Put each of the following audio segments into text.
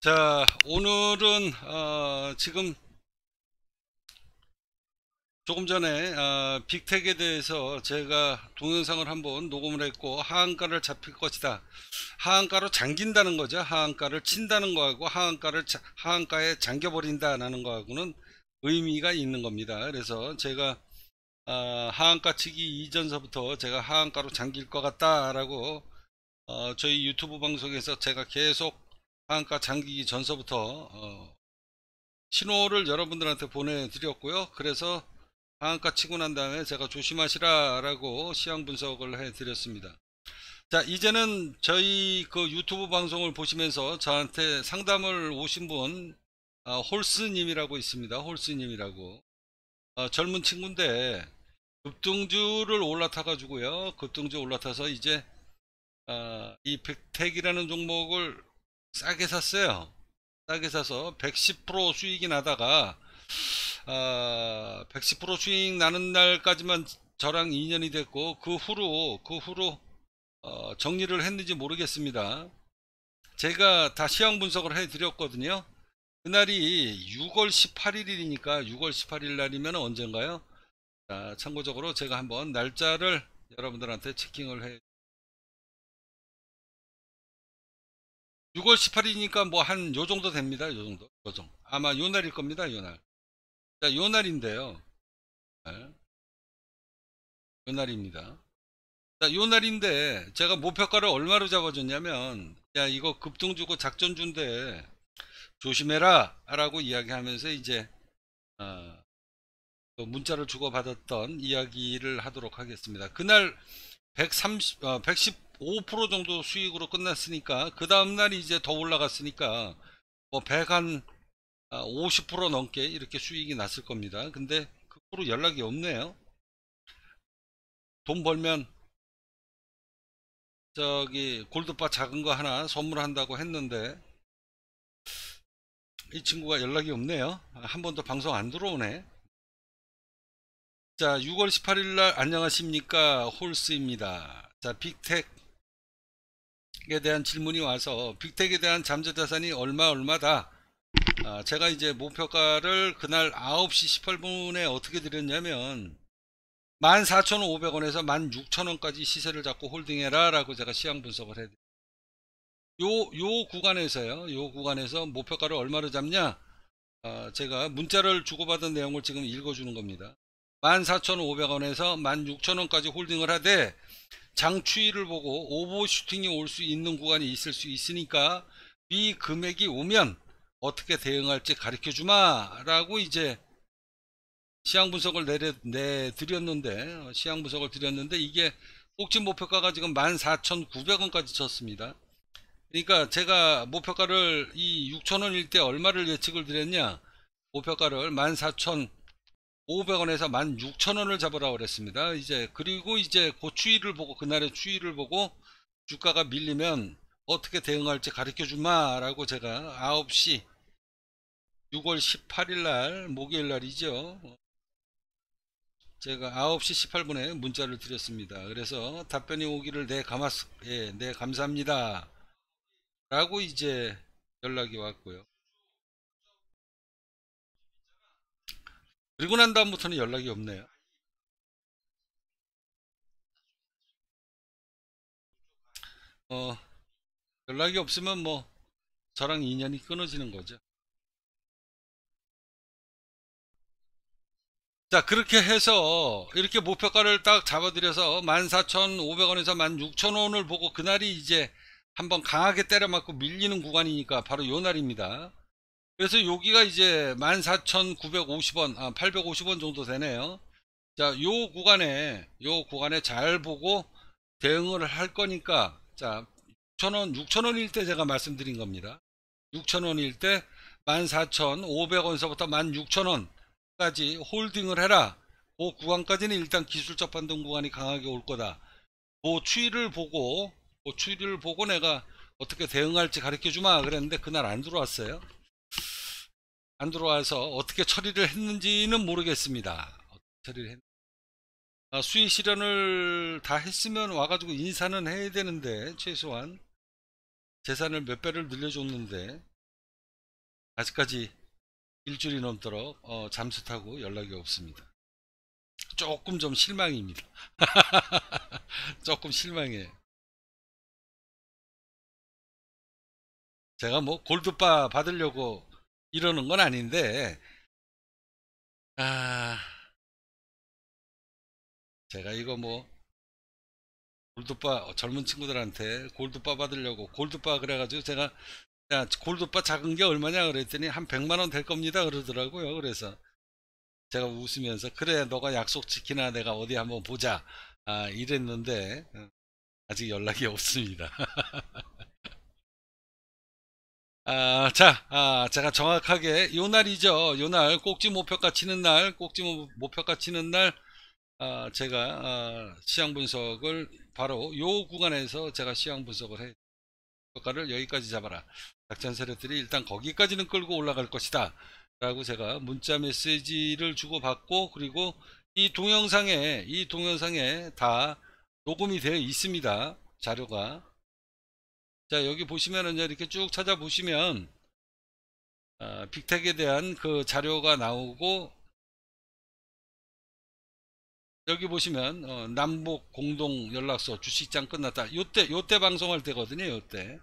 자, 오늘은 어, 지금 조금 전에 어, 빅텍에 대해서 제가 동영상을 한번 녹음을 했고 하한가를 잡힐 것이다. 하한가로 잠긴다는 거죠. 하한가를 친다는 거하고 하한가를 하한가에 잠겨버린다라는 거하고는 의미가 있는 겁니다. 그래서 제가 어, 하한가 치기 이전서부터 제가 하한가로 잠길 것 같다라고 어, 저희 유튜브 방송에서 제가 계속 하한가 그러니까 장기 전서부터 어, 신호를 여러분들한테 보내드렸고요. 그래서 하한가 그러니까 치고 난 다음에 제가 조심하시라 라고 시향 분석을 해드렸습니다. 자 이제는 저희 그 유튜브 방송을 보시면서 저한테 상담을 오신 분 어, 홀스님이라고 있습니다. 홀스님이라고 어, 젊은 친구인데 급등주를 올라타 가지고요 급등주 올라타서 이제 어, 이 백택이라는 종목을 싸게 샀어요. 싸게 사서 110% 수익이 나다가 아, 110% 수익 나는 날까지만 저랑 인연이 됐고 그 후로 그 후로 어, 정리를 했는지 모르겠습니다. 제가 다 시황 분석을 해드렸거든요. 그날이 6월 18일이니까 6월 18일 날이면 언젠가요? 자, 참고적으로 제가 한번 날짜를 여러분들한테 체킹을 해 6월 18일이니까 뭐 한 요 정도 됩니다. 요 정도. 요 정도. 아마 요 날일 겁니다. 요 날. 자, 요 날인데요. 네. 요 날입니다. 자, 요 날인데 제가 목표가를 얼마로 잡아줬냐면 야, 이거 급등 주고 작전 준대. 조심해라 라고 이야기하면서 이제 어, 문자를 주고받았던 이야기를 하도록 하겠습니다. 그날 130, 어, 115% 정도 수익으로 끝났으니까 그 다음날이 제더 올라갔으니까 뭐 100 한 50% 아, 넘게 이렇게 수익이 났을 겁니다. 근데 그 후로 연락이 없네요. 돈 벌면 저기 골드바 작은 거 하나 선물한다고 했는데 이 친구가 연락이 없네요. 한 번도 방송 안 들어오네. 자, 6월 18일 날 안녕하십니까 홀스입니다. 자, 빅텍에 대한 질문이 와서 빅텍에 대한 잠재 자산이 얼마 얼마다. 아, 제가 이제 목표가를 그날 9시 18분에 어떻게 드렸냐면 14,500원에서 16,000원까지 시세를 잡고 홀딩해라 라고 제가 시향 분석을 해요. 요, 요 구간에서요. 요 구간에서 목표가를 얼마로 잡냐? 아, 제가 문자를 주고받은 내용을 지금 읽어주는 겁니다. 14,500원에서 16,000원까지 홀딩을 하되 장추이를 보고 오버슈팅이 올 수 있는 구간이 있을 수 있으니까 이 금액이 오면 어떻게 대응할지 가르쳐 주마 라고 이제 시향 분석을 내드렸는데 어, 시향 분석을 드렸는데 이게 꼭지 목표가가 지금 14,900원까지 쳤습니다 그러니까 제가 목표가를 이 6,000원일 때 얼마를 예측을 드렸냐 목표가를 14,000 500원에서 16,000원을 잡으라 고 그랬습니다. 이제 그리고 이제 그 추이를 보고 그날의 추이를 보고 주가가 밀리면 어떻게 대응할지 가르쳐 주마라고 제가 9시 6월 18일 날 목요일 날이죠. 제가 9시 18분에 문자를 드렸습니다. 그래서 답변이 오기를 네, 감았, 예, 네 감사합니다. 라고 이제 연락이 왔고요. 그리고 난 다음부터는 연락이 없네요. 어, 연락이 없으면 뭐 저랑 인연이 끊어지는 거죠. 자 그렇게 해서 이렇게 목표가를 딱 잡아들여서 14,500원에서 16,000원을 보고 그날이 이제 한번 강하게 때려맞고 밀리는 구간이니까 바로 요 날입니다. 그래서 여기가 이제 14,950원, 아, 850원 정도 되네요. 자, 요 구간에, 요 구간에 잘 보고 대응을 할 거니까, 자, 6,000원, 6,000원일 때 제가 말씀드린 겁니다. 6,000원일 때 14,500원서부터 16,000원까지 홀딩을 해라. 그 구간까지는 일단 기술적 반등 구간이 강하게 올 거다. 그 추이를 보고, 그 추이를 보고 내가 어떻게 대응할지 가르쳐 주마. 그랬는데 그날 안 들어왔어요. 안 들어와서 어떻게 처리를 했는지는 모르겠습니다. 처리를 했... 아, 수익 실현을 다 했으면 와가지고 인사는 해야 되는데 최소한 재산을 몇 배를 늘려줬는데 아직까지 일주일이 넘도록 어, 잠수 타고 연락이 없습니다. 조금 좀 실망입니다. 조금 실망해. 제가 뭐 골드바 받으려고 이러는 건 아닌데 아 제가 이거 뭐 골드바 어, 젊은 친구들한테 골드바 받으려고 골드바 그래가지고 제가 야 골드바 작은 게 얼마냐 그랬더니 한 100만원 될 겁니다 그러더라고요 그래서 제가 웃으면서 그래 너가 약속 지키나 내가 어디 한번 보자 아 이랬는데 어, 아직 연락이 없습니다 아, 자, 아, 제가 정확하게 요 날이죠. 요 날 꼭지 목표가 치는 날, 꼭지 목표가 치는 날 아, 제가 아, 시향 분석을 바로 요 구간에서 제가 시향 분석을 해. 효과를 여기까지 잡아라. 작전 세력들이 일단 거기까지는 끌고 올라갈 것이다. 라고 제가 문자 메시지를 주고받고 그리고 이 동영상에 이 동영상에 다 녹음이 되어 있습니다. 자료가 자 여기 보시면은 이렇게 쭉 찾아보시면 어, 빅텍에 대한 그 자료가 나오고 여기 보시면 어, 남북 공동 연락소 주식장 끝났다 요때 요때 방송할 때거든요 요때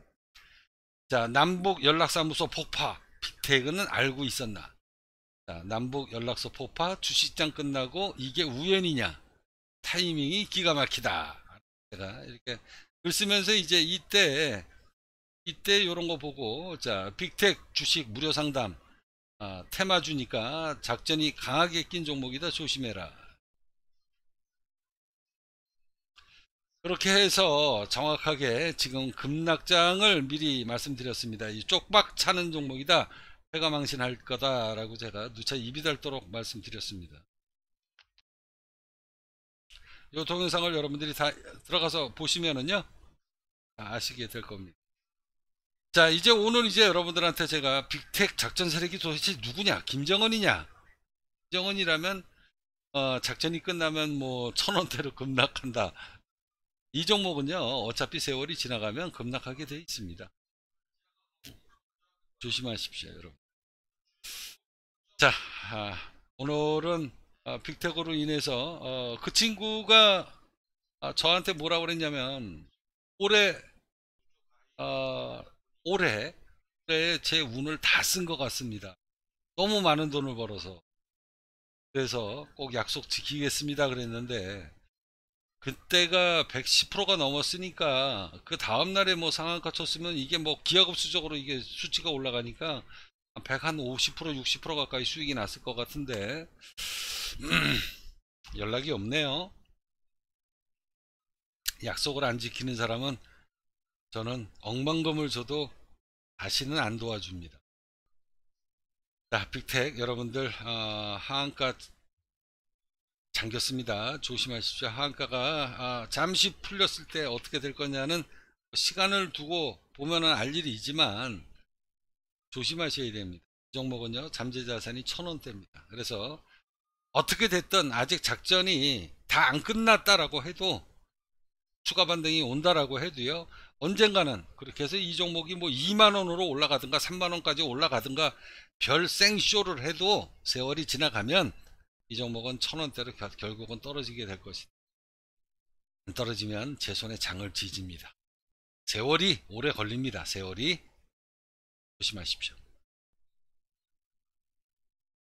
자 남북 연락사무소 폭파 빅텍은 알고 있었나 자, 남북 연락소 폭파 주식장 끝나고 이게 우연이냐 타이밍이 기가 막히다 제가 이렇게 글 쓰면서 이제 이때 이때 이런 거 보고 자 빅텍 주식 무료 상담 아, 테마주니까 작전이 강하게 낀 종목이다 조심해라 그렇게 해서 정확하게 지금 급락장을 미리 말씀드렸습니다 이 쪽박 차는 종목이다 해가 망신할 거다 라고 제가 누차 입이 닳도록 말씀드렸습니다 이 동영상을 여러분들이 다 들어가서 보시면은요 아시게 될 겁니다 자, 이제 오늘 이제 여러분들한테 제가 빅텍 작전 세력이 도대체 누구냐? 김정은이냐? 김정은이라면 어, 작전이 끝나면 뭐 천원대로 급락한다. 이 종목은요 어차피 세월이 지나가면 급락하게 되어 있습니다 조심하십시오 여러분 자 아, 오늘은 아, 빅텍으로 인해서 어, 그 친구가 아, 저한테 뭐라 그랬냐면 올해 어, 올해 제 운을 다 쓴 것 같습니다. 너무 많은 돈을 벌어서 그래서 꼭 약속 지키겠습니다 그랬는데 그때가 110%가 넘었으니까 그 다음 날에 뭐 상한가 쳤으면 이게 뭐 기하급수적으로 이게 수치가 올라가니까 150% 60% 가까이 수익이 났을 것 같은데 연락이 없네요. 약속을 안 지키는 사람은 저는 엉망금을 줘도 다시는 안 도와줍니다. 자, 빅텍 여러분들 어, 하한가 잠겼습니다. 조심하십시오. 하한가가 아, 잠시 풀렸을 때 어떻게 될 거냐는 시간을 두고 보면은 알 일이지만 조심하셔야 됩니다. 이 종목은요 잠재자산이 천 원대입니다. 그래서 어떻게 됐든 아직 작전이 다 안 끝났다라고 해도 추가 반등이 온다라고 해도요 언젠가는 그렇게 해서 이 종목이 뭐 2만원으로 올라가든가 3만원까지 올라가든가 별 생쇼를 해도 세월이 지나가면 이 종목은 천원대로 결국은 떨어지게 될 것이다. 떨어지면 제 손에 장을 뒤집니다. 세월이 오래 걸립니다. 세월이 조심하십시오.